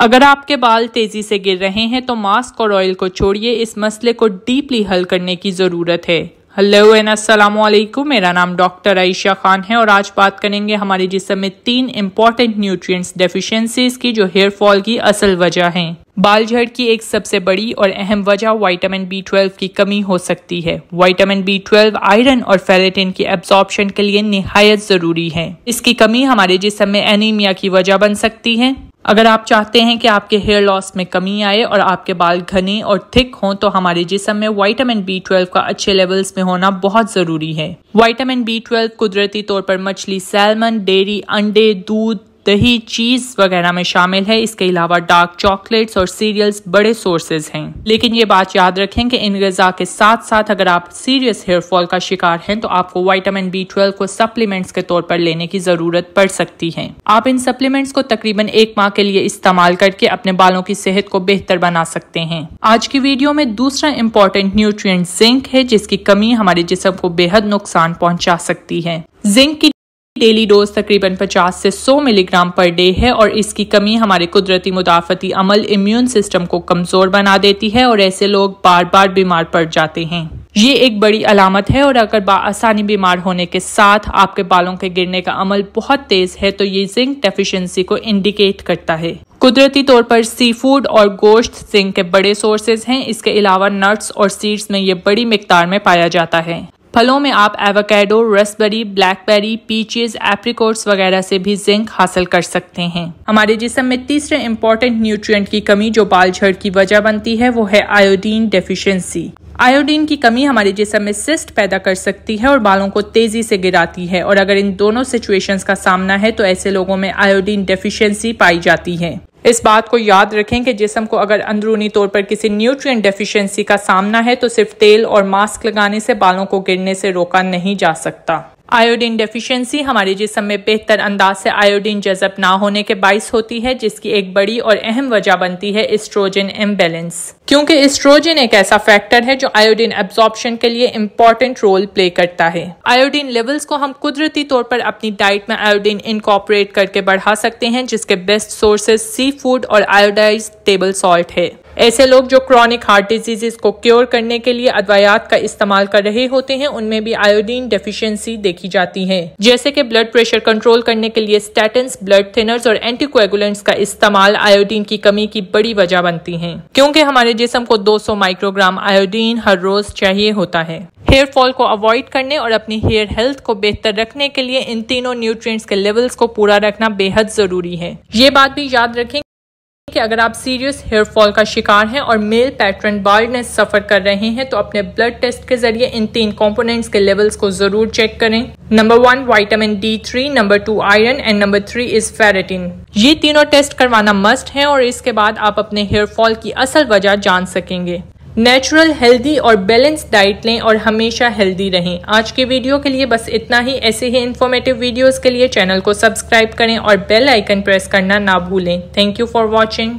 अगर आपके बाल तेजी से गिर रहे हैं तो मास्क और ऑयल को छोड़िए इस मसले को डीपली हल करने की ज़रूरत है हेलो एंड असलकुम मेरा नाम डॉक्टर आयशा खान है और आज बात करेंगे हमारे जिसम में तीन इम्पॉर्टेंट न्यूट्रिएंट्स डेफिशिएंसीज की जो हेयर फॉल की असल वजह हैं बाल झड़ की एक सबसे बड़ी और अहम वजह वाइटामिन बी ट्वेल्व की कमी हो सकती है वाइटामिन बी ट्वेल्व आयरन और फेरेटिन की एब्जॉर्प्शन के लिए नहायत ज़रूरी है इसकी कमी हमारे जिसम में एनीमिया की वजह बन सकती है अगर आप चाहते हैं कि आपके हेयर लॉस में कमी आए और आपके बाल घने और थिक हों तो हमारे जिसम में वाइटामिन बी ट्वेल्व का अच्छे लेवल्स में होना बहुत ज़रूरी है वाइटामिन बी ट्वेल्व कुदरती तौर पर मछली सैलमन डेयरी अंडे दूध दही चीज वगैरह में शामिल है इसके अलावा डार्क चॉकलेट्स और सीरियल्स बड़े सोर्सेज हैं लेकिन ये बात याद रखें कि इन गजा के साथ साथ अगर आप सीरियस हेयर फॉल का शिकार हैं तो आपको वाइटामिन बी ट्वेल्व को सप्लीमेंट्स के तौर पर लेने की जरूरत पड़ सकती है आप इन सप्लीमेंट्स को तकरीबन एक माह के लिए इस्तेमाल करके अपने बालों की सेहत को बेहतर बना सकते हैं आज की वीडियो में दूसरा इम्पोर्टेंट न्यूट्रिय जिंक है जिसकी कमी हमारे जिसम को बेहद नुकसान पहुँचा सकती है जिंक की डेली डोज तकरीबन 50 से 100 मिलीग्राम पर डे है और इसकी कमी हमारे कुदरती मुदाफ़ती अमल इम्यून सिस्टम को कमज़ोर बना देती है और ऐसे लोग बार बार बीमार पड़ जाते हैं ये एक बड़ी अलामत है और अगर बासानी बीमार होने के साथ आपके बालों के गिरने का अमल बहुत तेज़ है तो ये जिंक डेफिशिएंसी को इंडिकेट करता है कुदरती तौर पर सी फूड और गोश्त जिंक के बड़े सोर्सेज हैं इसके अलावा नट्स और सीड्स में ये बड़ी मकदार में पाया जाता है फलों में आप avocado raspberry blackberry peaches apricots वगैरह से भी जिंक हासिल कर सकते हैं हमारे जिसम में तीसरे इम्पोर्टेंट न्यूट्रिएंट की कमी जो बाल झड़ की वजह बनती है वो है आयोडीन डेफिशिएंसी आयोडीन की कमी हमारे जिसम में सिस्ट पैदा कर सकती है और बालों को तेजी से गिराती है और अगर इन दोनों सिचुएशंस का सामना है तो ऐसे लोगों में आयोडीन डेफिशिएंसी पाई जाती है इस बात को याद रखें कि जिसम को अगर अंदरूनी तौर पर किसी न्यूट्रिएंट डेफिशिएंसी का सामना है तो सिर्फ तेल और मास्क लगाने से बालों को गिरने से रोका नहीं जा सकता आयोडीन डेफिशिएंसी हमारे जिसम में बेहतर अंदाज से आयोडीन जजब ना होने के बायस होती है जिसकी एक बड़ी और अहम वजह बनती है एस्ट्रोजन इम्बेलेंस क्योंकि एस्ट्रोजन एक ऐसा फैक्टर है जो आयोडीन एब्जॉर्बशन के लिए इम्पोर्टेंट रोल प्ले करता है आयोडीन लेवल्स को हम कुदरती तौर पर अपनी डाइट में आयोडीन इनकॉपरेट करके बढ़ा सकते हैं जिसके बेस्ट सोर्सेज सी फूड और आयोडाइज टेबल सॉल्ट है ऐसे लोग जो क्रॉनिक हार्ट डिजीजेस को क्योर करने के लिए अद्वायात का इस्तेमाल कर रहे होते हैं उनमें भी आयोडीन डेफिशिएंसी देखी जाती है जैसे कि ब्लड प्रेशर कंट्रोल करने के लिए स्टैटेंस ब्लड थिनर्स और एंटीकोगुलेंट्स का इस्तेमाल आयोडीन की कमी की बड़ी वजह बनती है क्योंकि हमारे जिसम को दो माइक्रोग्राम आयोडीन हर रोज चाहिए होता है हेयर फॉल को अवॉइड करने और अपनी हेयर हेल्थ को बेहतर रखने के लिए इन तीनों न्यूट्रिएंट्स के लेवल्स को पूरा रखना बेहद जरूरी है ये बात भी याद रखें कि अगर आप सीरियस हेयर फॉल का शिकार हैं और मेल पैटर्न बाल्डनेस सफर कर रहे हैं तो अपने ब्लड टेस्ट के जरिए इन तीन कंपोनेंट्स के लेवल्स को जरूर चेक करें number one vitamin D three number two iron and number three is ferritin ये तीनों टेस्ट करवाना मस्ट है और इसके बाद आप अपने हेयर फॉल की असल वजह जान सकेंगे नेचुरल हेल्दी और बैलेंस डाइट लें और हमेशा हेल्दी रहें आज के वीडियो के लिए बस इतना ही ऐसे ही इन्फॉर्मेटिव वीडियोस के लिए चैनल को सब्सक्राइब करें और बेल आइकन प्रेस करना ना भूलें थैंक यू फॉर वॉचिंग